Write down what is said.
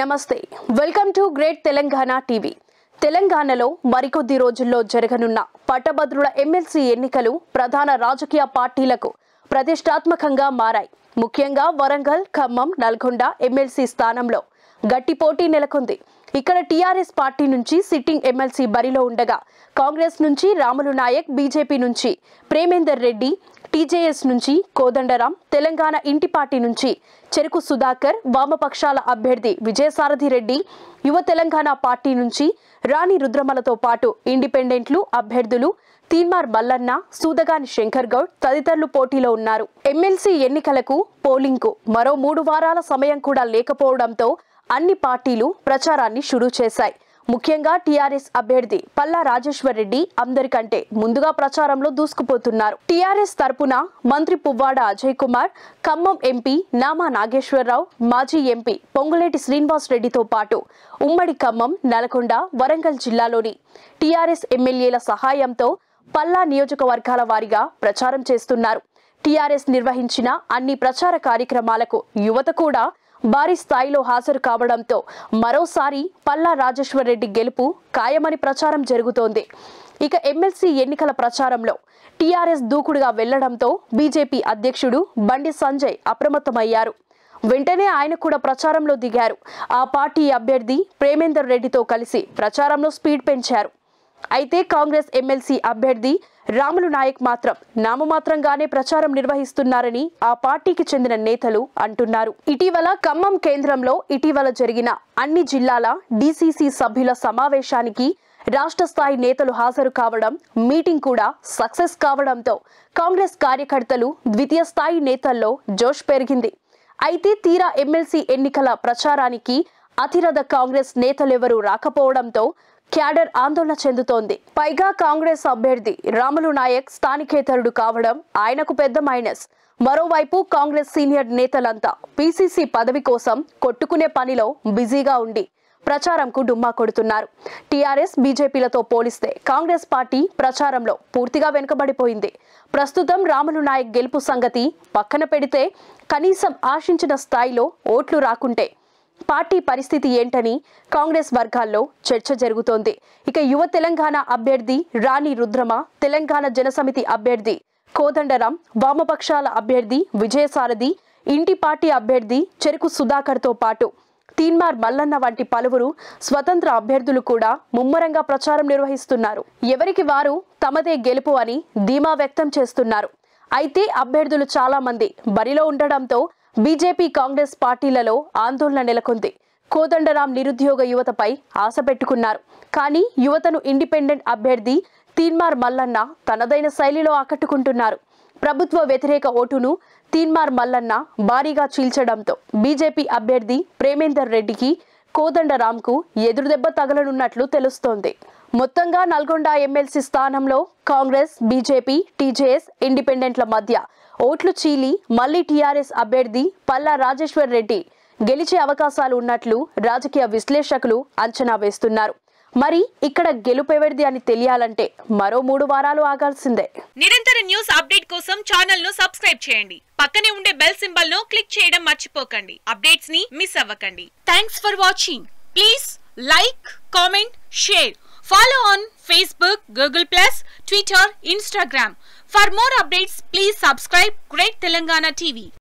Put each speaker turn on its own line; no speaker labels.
నమస్తే welcome to great Telangana TV తెలంగాణలో మరికొద్ది రోజుల్లో జరగనున్న పట్టభద్రుల ఎమ్మెల్సీ ఎన్నికలు ప్రధాన రాజకీయ పార్టీలకు ప్రతిష్టాత్మకంగా మారాయి ముఖ్యంగా వరంగల్ ఖమ్మం నల్గొండ ఎమ్మెల్సీ స్థానంలో గట్టి పోటీ నెలకొంది ఇక్కడ టీఆర్ఎస్ పార్టీ నుంచి సిట్టింగ్ ఎమ్మెల్సీ బరిలో ఉండగా కాంగ్రెస్ నుంచి రాములు నాయక్ బీజేపీ నుంచి ప్రేమేందర్ రెడ్డి టీజేఎస్ నుంచి కోదండరాం తెలంగాణ ఇంటి పార్టీ నుంచి చెరుకు సుధాకర్ వామపక్షాల అభ్యర్థి విజయసారథి రెడ్డి యువ తెలంగాణ పార్టీ నుంచి రాణి రుద్రమలతో పాటు ఇండిపెండెంట్లు అభ్యర్థులు తీన్మార్ మల్లన్న సూదగాని శంకర్ గౌడ్ తదితరులు పోటీలో ఉన్నారు ఎమ్మెల్సీ ఎన్నికలకు పోలింగ్కు మరో మూడు వారాల సమయం కూడా లేకపోవడంతో అన్ని పార్టీలు ప్రచారాన్ని షురూ చేశాయి ముఖ్యంగా టీఆర్ఎస్ అభ్యర్థి పల్లా రాజేశ్వర్ రెడ్డి అందరికంటే ముందుగా ప్రచారంలో దూసుకుపోతున్నారు టీఆర్ఎస్ తరపున మంత్రి పువ్వాడ అజయ్ కుమార్ ఖమ్మం ఎంపీ నామా నాగేశ్వరరావు మాజీ ఎంపీ పొంగులేటి శ్రీనివాస్ రెడ్డితో పాటు ఉమ్మడి ఖమ్మం నల్గొండ వరంగల్ జిల్లాలోని టీఆర్ఎస్ ఎమ్మెల్యేల సహాయంతో పల్లా నియోజకవర్గాల వారిగా ప్రచారం చేస్తున్నారు టీఆర్ఎస్ నిర్వహించిన అన్ని ప్రచార కార్యక్రమాలకు యువత కూడా భారీ స్థాయిలో హాజరు కావడంతో మరోసారి పల్లా రాజేశ్వరరెడ్డి గెలుపు ఖాయమని ప్రచారం జరుగుతోంది ఇక ఎమ్మెల్సీ ఎన్నికల ప్రచారంలో టీఆర్ఎస్ దూకుడుగా వెళ్లడంతో బీజేపీ అధ్యక్షుడు బండి సంజయ్ అప్రమత్తమయ్యారు వెంటనే ఆయన కూడా ప్రచారంలో దిగారు ఆ పార్టీ అభ్యర్థి ప్రేమేందర్ రెడ్డితో కలిసి ప్రచారంలో స్పీడ్ పెంచారు అయితే కాంగ్రెస్ ఎమ్మెల్సీ అభ్యర్థి రాములు నాయక్ మాత్రం నామమాత్రంగానే ప్రచారం నిర్వహిస్తున్నారని ఆ పార్టీకి చెందిన నేతలు అంటున్నారు ఇటీవల ఖమ్మం కేంద్రంలో ఇటీవల జరిగిన అన్ని జిల్లాల డీసీసీ సభ్యుల సమావేశానికి రాష్ట్ర స్థాయి నేతలు హాజరు కావడం మీటింగ్ కూడా సక్సెస్ కావడంతో కాంగ్రెస్ కార్యకర్తలు ద్వితీయ స్థాయి నేతల్లో జోష్ పెరిగింది అయితే తీరా ఎమ్మెల్సీ ఎన్నికల ప్రచారానికి అతిరథ కాంగ్రెస్ నేతలెవరూ రాకపోవడంతో క్యాడర్ ఆందోళన చెందుతోంది పైగా కాంగ్రెస్ అభ్యర్థి రాములు నాయక్ స్థానికేతరుడు కావడం ఆయనకు పెద్ద మైనస్ మరోవైపు కాంగ్రెస్ సీనియర్ నేతలంతా పీసీసీ పదవి కోసం కొట్టుకునే పనిలో బిజీగా ఉండి ప్రచారంకు డుమ్మా కొడుతున్నారు టీఆర్ఎస్ బీజేపీలతో పోలిస్తే కాంగ్రెస్ పార్టీ ప్రచారంలో పూర్తిగా వెనుకబడిపోయింది ప్రస్తుతం రాములు నాయక్ గెలుపు సంగతి పక్కన పెడితే కనీసం ఆశించిన స్థాయిలో ఓట్లు రాకుంటే పార్టీ పరిస్థితి ఏంటని కాంగ్రెస్ వర్గాల్లో చర్చ జరుగుతోంది ఇక యువ తెలంగాణ అభ్యర్థి రాణి రుద్రమ తెలంగాణ జనసమితి అభ్యర్థి కోదండరాం వామపక్షాల అభ్యర్థి విజయసారథి ఇంటి పార్టీ అభ్యర్థి చెరుకు సుధాకర్తో పాటు తీన్మార్ మల్లన్న వంటి పలువురు స్వతంత్ర అభ్యర్థులు కూడా ముమ్మరంగా ప్రచారం నిర్వహిస్తున్నారు ఎవరికి వారు తమదే గెలుపు అని ధీమా వ్యక్తం చేస్తున్నారు అయితే అభ్యర్థులు చాలా మంది బరిలో ఉండడంతో బీజేపీ కాంగ్రెస్ పార్టీలలో ఆందోళన నెలకొంది కోదండరాం నిరుద్యోగ యువతపై ఆశ పెట్టుకున్నారు కానీ యువతను ఇండిపెండెంట్ అభ్యర్థి తీన్మార్ మల్లన్న తనదైన శైలిలో ఆకట్టుకుంటున్నారు ప్రభుత్వ వ్యతిరేక ఓటును తీన్మార్ మల్లన్న భారీగా చీల్చడంతో బీజేపీ అభ్యర్థి ప్రేమేందర్ రెడ్డికి కోదండరాంకు ఎదురుదెబ్బ తగలనున్నట్లు తెలుస్తోంది మొత్తంగా నల్గొండ ఎమ్మెల్సీ స్థానంలో కాంగ్రెస్ బీజేపీ టీజేఎస్ ఇండిపెండెంట్ల మధ్య ఓట్లు చీలి మళ్లీ టీఆర్ఎస్ అభ్యర్థి పల్లా రాజేశ్వర్ రెడ్డి గెలిచే అవకాశాలు ఉన్నట్లు రాజకీయ విశ్లేషకులు అంచనా వేస్తున్నారు మరి ఇక్కడ గెలుపెవరిది అని తెలియాలంటే మరో మూడు వారాలు ఆగాల్సిందే నిరంతర న్యూస్ అప్డేట్ కోసం ఛానల్ ను సబ్స్క్రైబ్ చేయండి పక్కనే ఉండే బెల్ సింబల్ ను క్లిక్ చేయడం మర్చిపోకండి అప్డేట్స్ ని మిస్ అవ్వకండి thanks for watching please like comment share follow on Facebook Google plus Twitter Instagram For more updates, please subscribe Great Telangana TV.